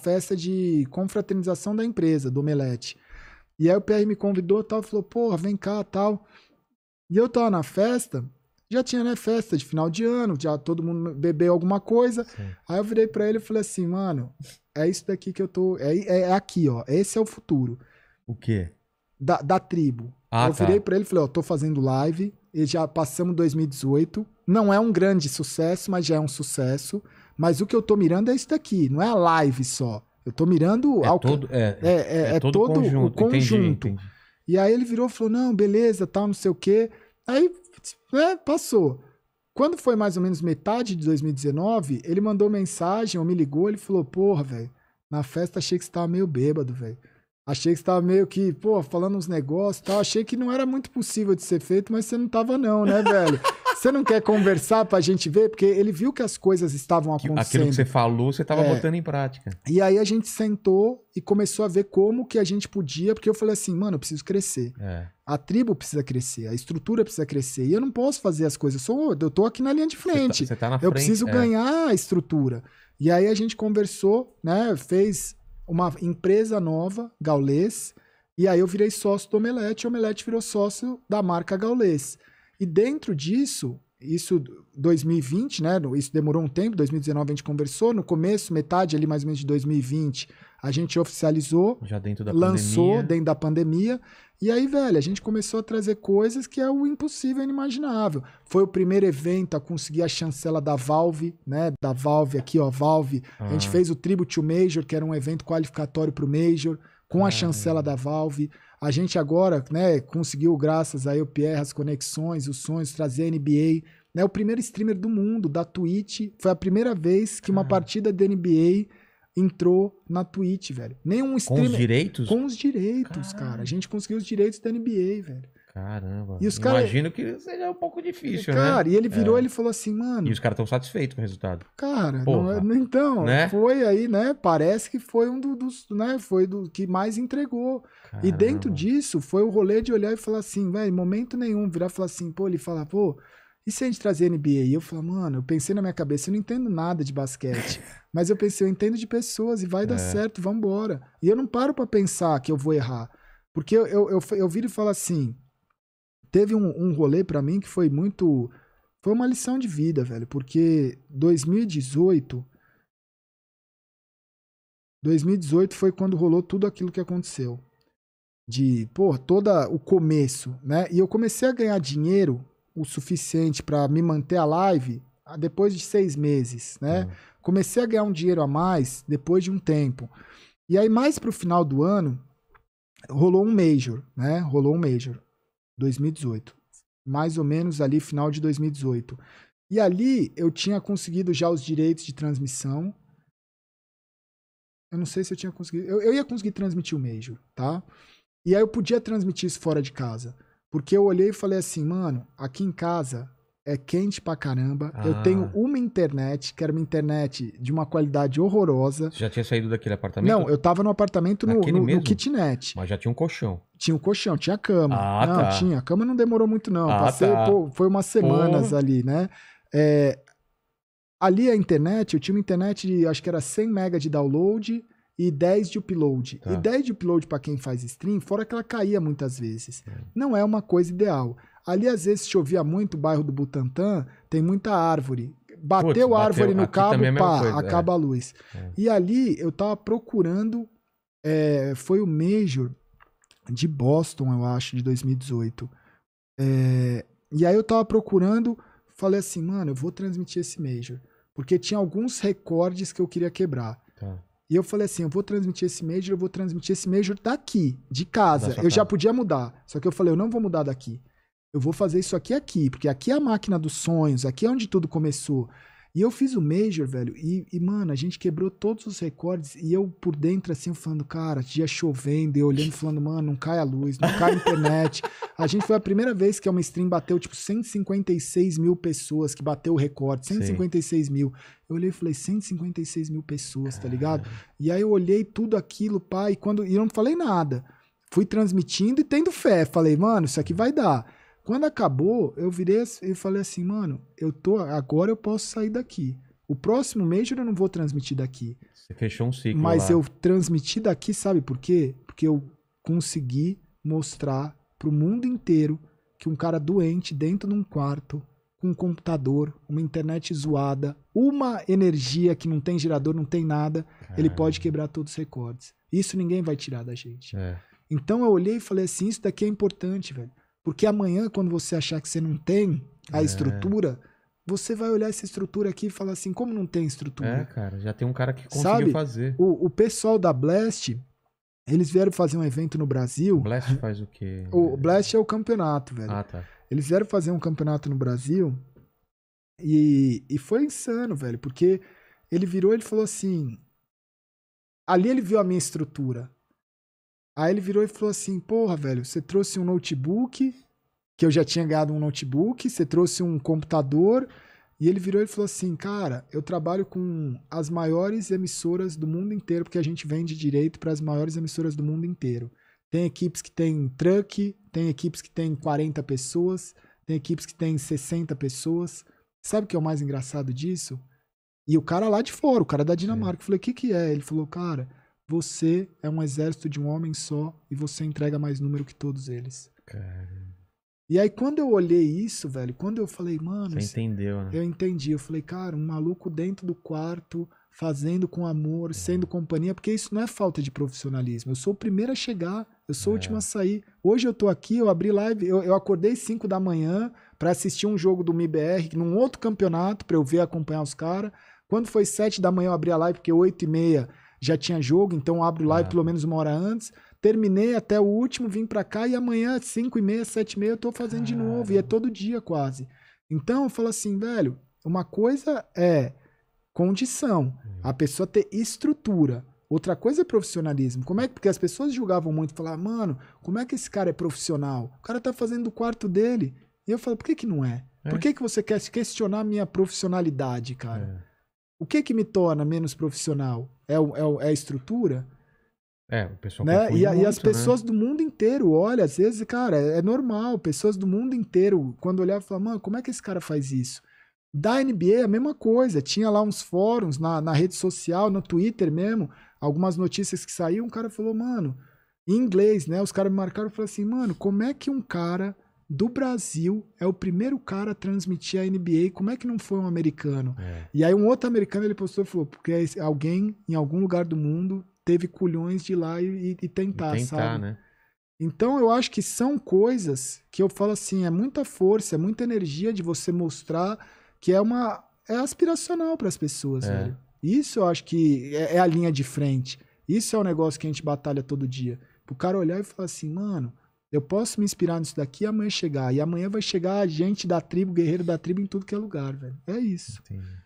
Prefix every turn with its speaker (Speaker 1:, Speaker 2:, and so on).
Speaker 1: festa de confraternização da empresa, do Omelete. E aí o PR me convidou tal, falou, porra, vem cá, tal. E eu tava na festa, já tinha, né, festa de final de ano, já todo mundo bebeu alguma coisa. Sim. Aí eu virei para ele e falei assim, mano, é isso daqui que eu tô. É, é, é, aqui, ó. Esse é o futuro. O quê? Da, da tribo. Ah, eu tá. virei pra ele e falei, ó, tô fazendo live. E já passamos 2018. Não é um grande sucesso, mas já é um sucesso mas o que eu tô mirando é isso daqui, não é a live só. Eu tô mirando é ao todo, é, é, é, todo, todo conjunto, o conjunto. Entendi, entendi. E aí ele virou e falou: não, beleza, tal, não sei o quê. Aí é, passou. Quando foi mais ou menos metade de 2019, ele mandou mensagem ou me ligou, ele falou: Porra, velho, na festa achei que você tava meio bêbado, velho. Achei que você tava meio que, pô, falando uns negócios e tal. Achei que não era muito possível de ser feito, mas você não tava, não, né, velho? Você não quer conversar pra gente ver? Porque ele viu que as coisas estavam acontecendo. Aquilo que você falou, você estava é. botando em prática. E aí a gente sentou e começou a ver como que a gente podia, porque eu falei assim, mano, eu preciso crescer. É. A tribo precisa crescer, a estrutura precisa crescer. E eu não posso fazer as coisas, eu, eu tô aqui na linha de frente. Você tá, você tá na eu frente, preciso é. ganhar a estrutura. E aí a gente conversou, né? Fez uma empresa nova, Gaulês. E aí eu virei sócio do Omelete, e o Omelete virou sócio da marca Gaulês. E dentro disso, isso 2020, né? Isso demorou um tempo, 2019 a gente conversou, no começo, metade ali mais ou menos de 2020, a gente oficializou, já dentro da lançou pandemia. dentro da pandemia. E aí, velho, a gente começou a trazer coisas que é o impossível, inimaginável. Foi o primeiro evento a conseguir a chancela da Valve, né? Da Valve aqui, ó, Valve. Ah. A gente ah. fez o Tribute to Major, que era um evento qualificatório para o Major, com ah. a chancela da Valve. A gente agora, né, conseguiu, graças aí ao Pierre, as conexões, os sonhos, trazer a NBA. Né, o primeiro streamer do mundo, da Twitch, foi a primeira vez que uma ah. partida de NBA entrou na Twitch, velho. Nenhum streamer. Com os direitos? Com os direitos, Caramba. cara. A gente conseguiu os direitos da NBA, velho. Caramba. E os cara... Imagino que seja um pouco difícil, cara, né? Cara, e ele virou é. ele falou assim, mano. E os caras estão satisfeitos com o resultado. Cara, é- não, então, né? foi aí, né? Parece que foi um dos, né? Foi do que mais entregou. Caramba. E dentro disso, foi o rolê de olhar e falar assim, velho, momento nenhum, virar e falar assim, pô, ele fala, pô. E se a gente trazer NBA? E eu falo, mano, eu pensei na minha cabeça, eu não entendo nada de basquete. mas eu pensei, eu entendo de pessoas e vai é. dar certo, vambora. E eu não paro para pensar que eu vou errar. Porque eu, eu, eu, eu viro e falo assim, Teve um, um rolê para mim que foi muito. Foi uma lição de vida, velho, porque 2018. 2018 foi quando rolou tudo aquilo que aconteceu. De, pô, todo o começo, né? E eu comecei a ganhar dinheiro o suficiente para me manter a live ah, depois de seis meses, né? É. Comecei a ganhar um dinheiro a mais depois de um tempo. E aí, mais pro final do ano, rolou um Major, né? Rolou um Major. 2018. Mais ou menos ali, final de 2018. E ali eu tinha conseguido já os direitos de transmissão. Eu não sei se eu tinha conseguido. Eu, eu ia conseguir transmitir o Major, tá? E aí eu podia transmitir isso fora de casa. Porque eu olhei e falei assim, mano, aqui em casa é quente pra caramba. Ah. Eu tenho uma internet, que era uma internet de uma qualidade horrorosa. Você já tinha saído daquele apartamento? Não, eu tava no apartamento no, no, no, kitnet. Mas já tinha um colchão. Tinha um colchão, tinha cama. Ah, não, tá. tinha. A cama não demorou muito, não. Ah, Passei, tá. pô, foi umas semanas pô. ali, né? É, ali a internet, eu tinha uma internet de, acho que era 100 mega de download e 10 de upload. Tá. E 10 de upload para quem faz stream, fora que ela caía muitas vezes. É. Não é uma coisa ideal. Ali às vezes chovia muito, o bairro do Butantã, tem muita árvore. Bateu, Putz, bateu árvore no cabo, é pá, coisa, acaba é. a luz. É. E ali eu tava procurando, é, foi o Major de Boston, eu acho, de 2018. É, e aí eu tava procurando, falei assim, mano, eu vou transmitir esse Major. Porque tinha alguns recordes que eu queria quebrar. Tá. E eu falei assim: eu vou transmitir esse major, eu vou transmitir esse major daqui, de casa. Eu já podia mudar. Só que eu falei: eu não vou mudar daqui eu vou fazer isso aqui aqui, porque aqui é a máquina dos sonhos, aqui é onde tudo começou. E eu fiz o Major, velho, e, e, mano, a gente quebrou todos os recordes, e eu por dentro, assim, eu falando, cara, dia chovendo, eu olhando, falando, mano, não cai a luz, não cai a internet. a gente foi a primeira vez que uma stream bateu, tipo, 156 mil pessoas, que bateu o recorde, 156 Sim. mil. Eu olhei e falei, 156 mil pessoas, tá ligado? E aí eu olhei tudo aquilo, pai, e quando, e eu não falei nada. Fui transmitindo e tendo fé, falei, mano, isso aqui vai dar. Quando acabou, eu virei e falei assim, mano, eu tô. Agora eu posso sair daqui. O próximo Major eu não vou transmitir daqui. Você fechou um ciclo. Mas lá. eu transmiti daqui, sabe por quê? Porque eu consegui mostrar pro mundo inteiro que um cara doente dentro de um quarto, com um computador, uma internet zoada, uma energia que não tem gerador, não tem nada, ele pode quebrar todos os recordes. Isso ninguém vai tirar da gente. É. Então eu olhei e falei assim: isso daqui é importante, velho. Porque amanhã, quando você achar que você não tem a é. estrutura, você vai olhar essa estrutura aqui e falar assim: como não tem estrutura? É, cara, já tem um cara que conseguiu Sabe, fazer. O, o pessoal da Blast, eles vieram fazer um evento no Brasil. Blast faz o quê? O Blast é o campeonato, velho. Ah, tá. Eles vieram fazer um campeonato no Brasil e, e foi insano, velho, porque ele virou e falou assim: ali ele viu a minha estrutura. Aí ele virou e falou assim: Porra, velho, você trouxe um notebook, que eu já tinha ganhado um notebook, você trouxe um computador. E ele virou e falou assim: Cara, eu trabalho com as maiores emissoras do mundo inteiro, porque a gente vende direito para as maiores emissoras do mundo inteiro. Tem equipes que tem truck, tem equipes que tem 40 pessoas, tem equipes que tem 60 pessoas. Sabe o que é o mais engraçado disso? E o cara lá de fora, o cara da Dinamarca, falou, O que, que é? Ele falou: Cara você é um exército de um homem só e você entrega mais número que todos eles. Cara. E aí, quando eu olhei isso, velho, quando eu falei, mano. Você entendeu, né? Eu entendi. Eu falei, cara, um maluco dentro do quarto, fazendo com amor, é. sendo companhia, porque isso não é falta de profissionalismo. Eu sou o primeiro a chegar, eu sou o último é. a sair. Hoje eu tô aqui, eu abri live, eu, eu acordei 5 da manhã para assistir um jogo do MIBR, num outro campeonato, para eu ver acompanhar os caras. Quando foi 7 da manhã, eu abri a live, porque 8 e meia já tinha jogo, então abro live é. Ah. pelo menos uma hora antes. Terminei até o último, vim para cá e amanhã, 5 e meia, 7 e meia, eu tô fazendo Caramba. de novo. E é todo dia quase. Então eu falo assim, velho, uma coisa é condição, a uhum. pessoa ter estrutura. Outra coisa é profissionalismo. Como é que porque as pessoas julgavam muito, falavam, mano, como é que esse cara é profissional? O cara tá fazendo o quarto dele. E eu falo, por que que não é? é. Por que que você quer questionar a minha profissionalidade, cara? É. O que que me torna menos profissional? É, é, é a estrutura? É, o pessoal né? E, muito, e, as né? pessoas né? do mundo inteiro, olha, às vezes, cara, é, é normal, pessoas do mundo inteiro, quando olhar, falar, mano, como é que esse cara faz isso? Da NBA, é a mesma coisa, tinha lá uns fóruns na, na rede social, no Twitter mesmo, algumas notícias que saíam, um cara falou, mano, em inglês, né? Os caras me marcaram e falaram assim, mano, como é que um cara do Brasil é o primeiro cara a transmitir a NBA. Como é que não foi um americano? É. E aí um outro americano ele postou e falou, porque é alguém em algum lugar do mundo teve culhões de ir lá e, e tentar, e tentar sabe? Né? Então eu acho que são coisas que eu falo assim, é muita força, é muita energia de você mostrar que é uma é aspiracional para as pessoas, é. velho. Isso eu acho que é, é a linha de frente. Isso é o um negócio que a gente batalha todo dia. O cara olhar e falar assim, mano, eu posso me inspirar nisso daqui e amanhã chegar. E amanhã vai chegar a gente da tribo, guerreiro da tribo, em tudo que é lugar, velho. É isso. Entendi.